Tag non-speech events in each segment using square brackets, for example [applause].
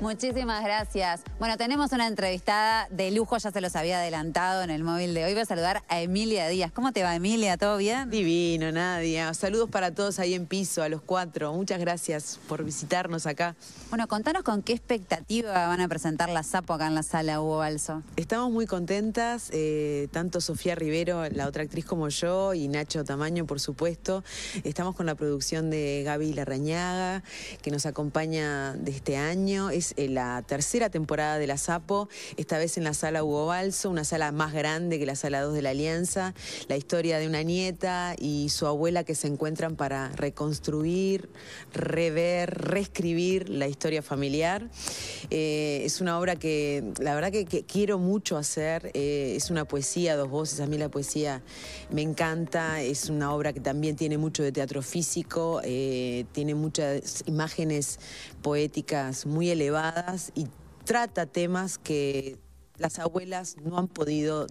Muchísimas gracias. Bueno, tenemos una entrevistada de lujo, ya se los había adelantado en el móvil de hoy. Voy a saludar a Emilia Díaz. ¿Cómo te va, Emilia? ¿Todo bien? Divino, Nadia. Saludos para todos ahí en piso, a los cuatro. Muchas gracias por visitarnos acá. Bueno, contanos con qué expectativa van a presentar la Sapo acá en la sala Hugo Balso. Estamos muy contentas, eh, tanto Sofía Rivero, la otra actriz como yo, y Nacho Tamaño, por supuesto. Estamos con la producción de Gaby Larrañaga, que nos acompaña de este año es eh, la tercera temporada de La Sapo, esta vez en la sala Hugo Balso, una sala más grande que la sala 2 de la Alianza, la historia de una nieta y su abuela que se encuentran para reconstruir, rever, reescribir la historia familiar. Eh, es una obra que la verdad que, quiero mucho hacer, eh, es una poesía, dos voces, a mí la poesía me encanta, es una obra que también tiene mucho de teatro físico, tiene muchas imágenes poéticas muy elegantes y trata temas que las abuelas no han podido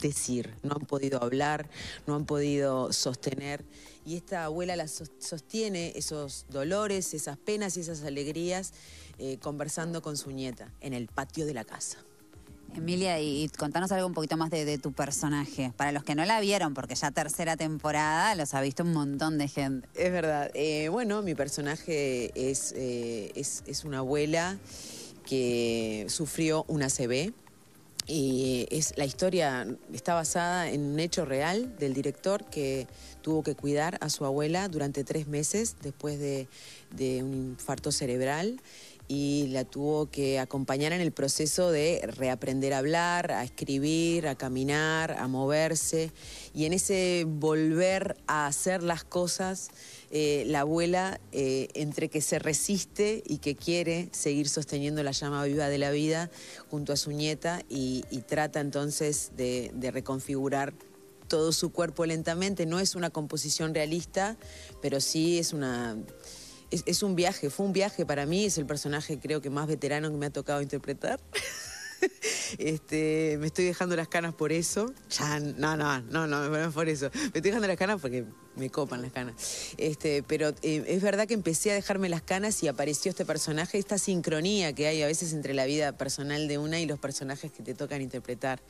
decir, no han podido hablar, no han podido sostener. Y esta abuela las sostiene esos dolores, esas penas y esas alegrías eh, conversando con su nieta en el patio de la casa. Emilia, y contanos algo un poquito más de, tu personaje. Para los que no la vieron, porque ya tercera temporada los ha visto un montón de gente. Es verdad. Eh, bueno, mi personaje eh, es, es, una abuela que sufrió una ACV, Y es, la historia está basada en un hecho real del director que tuvo que cuidar a su abuela durante tres meses después de, de un infarto cerebral y la tuvo que acompañar en el proceso de reaprender a hablar, a escribir, a caminar, a moverse. Y en ese volver a hacer las cosas, eh, la abuela, eh, entre que se resiste y que quiere seguir sosteniendo la llama viva de la vida junto a su nieta y, trata entonces de reconfigurar todo su cuerpo lentamente. No es una composición realista, pero sí es una es, es, un viaje, fue un viaje para mí, es el personaje creo que más veterano que me ha tocado interpretar. [laughs] este, me estoy dejando las canas por eso. Ya, no, no, no, no, no por eso. Me estoy dejando las canas porque me copan las canas. Este, pero eh, es verdad que empecé a dejarme las canas y apareció este personaje, esta sincronía que hay a veces entre la vida personal de una y los personajes que te tocan interpretar.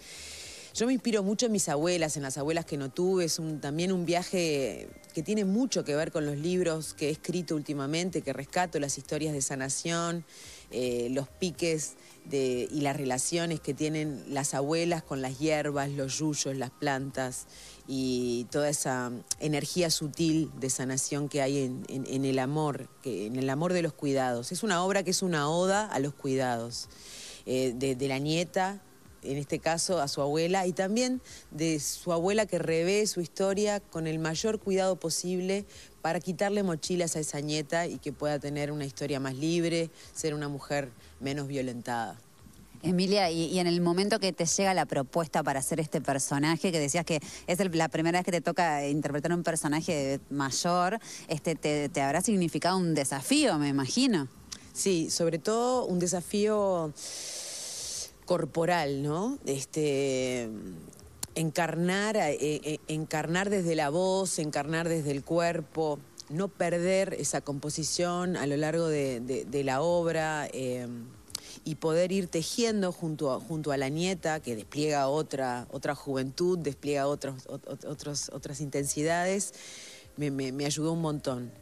Yo me inspiro mucho en mis abuelas, en las abuelas que no tuve. Es un, también un viaje que tiene mucho que ver con los libros que he escrito últimamente, que rescato las historias de sanación, eh, los piques y las relaciones que tienen las abuelas con las hierbas, los yuyos, las plantas y toda esa energía sutil de sanación que hay en, el amor, que, en el amor de los cuidados. Es una obra que es una oda a los cuidados, eh, de la nieta en este caso a su abuela, y también de su abuela que revé su historia con el mayor cuidado posible para quitarle mochilas a esa nieta y que pueda tener una historia más libre, ser una mujer menos violentada. Emilia, y, en el momento que te llega la propuesta para hacer este personaje, que decías que es la primera vez que te toca interpretar un personaje mayor, este, te habrá significado un desafío, me imagino. Sí, sobre todo un desafío corporal, ¿no? Este, encarnar, eh, eh, encarnar desde la voz, encarnar desde el cuerpo, no perder esa composición a lo largo de, la obra eh, y poder ir tejiendo junto a, la nieta que despliega otra, otra juventud, despliega otros, otras intensidades, me ayudó un montón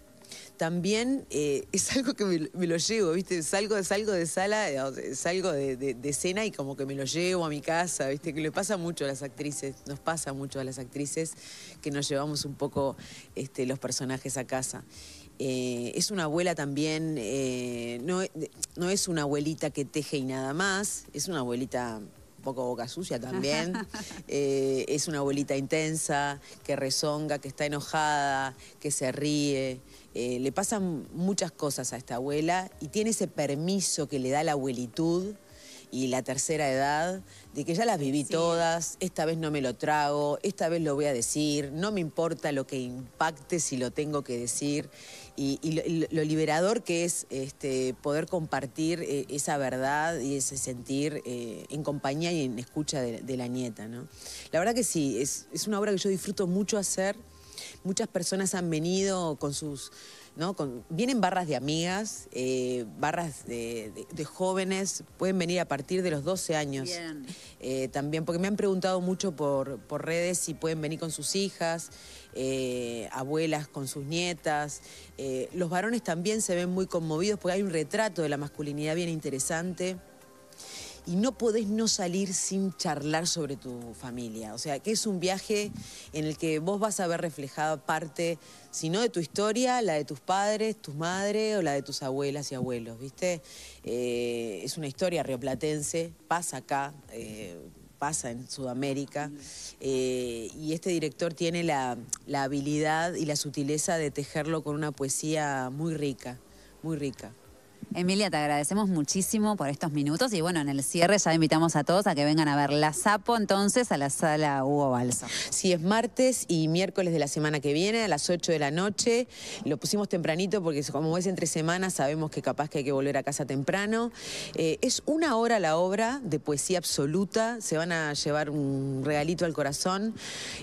también eh, es algo que me, lo llevo, ¿viste? Salgo, salgo de sala, salgo de, cena y como que me lo llevo a mi casa, ¿viste? Que le pasa mucho a las actrices, nos pasa mucho a las actrices que nos llevamos un poco este, los personajes a casa. Eh, es una abuela también, eh, no, no es una abuelita que teje y nada más, es una abuelita un poco boca sucia también. [laughs] Eh, es una abuelita intensa, que rezonga, que está enojada, que se ríe. Eh, le pasan muchas cosas a esta abuela y tiene ese permiso que le da la abuelitud y la tercera edad, de que ya las viví todas, esta vez no me lo trago, esta vez lo voy a decir, no me importa lo que impacte si lo tengo que decir. Y, lo, liberador que es este, poder compartir eh, esa verdad y ese sentir eh, en compañía y en escucha de, la nieta. ¿no? La verdad que sí, es, es una obra que yo disfruto mucho hacer. Muchas personas han venido con sus vienen barras de amigas, eh, barras de, jóvenes, pueden venir a partir de los 12 años. Eh, también, porque me han preguntado mucho por, redes si pueden venir con sus hijas, eh, abuelas con sus nietas. los varones también se ven muy conmovidos porque hay un retrato de la masculinidad bien interesante y no podés no salir sin charlar sobre tu familia. O sea, que es un viaje en el que vos vas a ver reflejada parte, si no de tu historia, la de tus padres, tu madre o la de tus abuelas y abuelos, ¿viste? Eh, es una historia rioplatense, pasa acá. Eh, pasa en Sudamérica. Eh, y este director tiene la habilidad y la sutileza de tejerlo con una poesía muy rica, muy rica. Emilia, te agradecemos muchísimo por estos minutos y bueno, en el cierre ya invitamos a todos a que vengan a ver La Sapo entonces a la sala Hugo Balsa. Sí, es martes y miércoles de la semana que viene a las 8 de la noche. Lo pusimos tempranito porque como es entre semanas sabemos que capaz que hay que volver a casa temprano. Eh, es una hora la obra de poesía absoluta, se van a llevar un regalito al corazón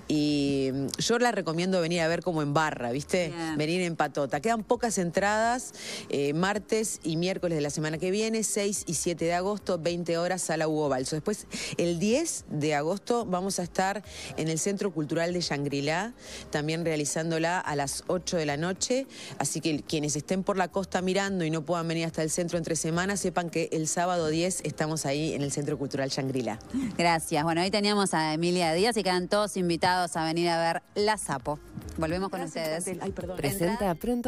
y mm, yo la recomiendo venir a ver como en barra, ¿viste? Venir en patota. Quedan pocas entradas, eh, martes y miércoles de la semana que viene, 6 y 7 de agosto, 20 horas, sala Hugo Balso. Después, el 10 de agosto vamos a estar en el Centro Cultural de Shangri-La, también realizándola a las 8 de la noche. Así que quienes estén por la costa mirando y no puedan venir hasta el centro entre semanas, sepan que el sábado 10 estamos ahí en el Centro Cultural shangri Gracias. Bueno, ahí teníamos a Emilia Díaz y quedan todos invitados a venir a ver La Sapo. Volvemos con ustedes. Ay, perdón. Presenta pronto.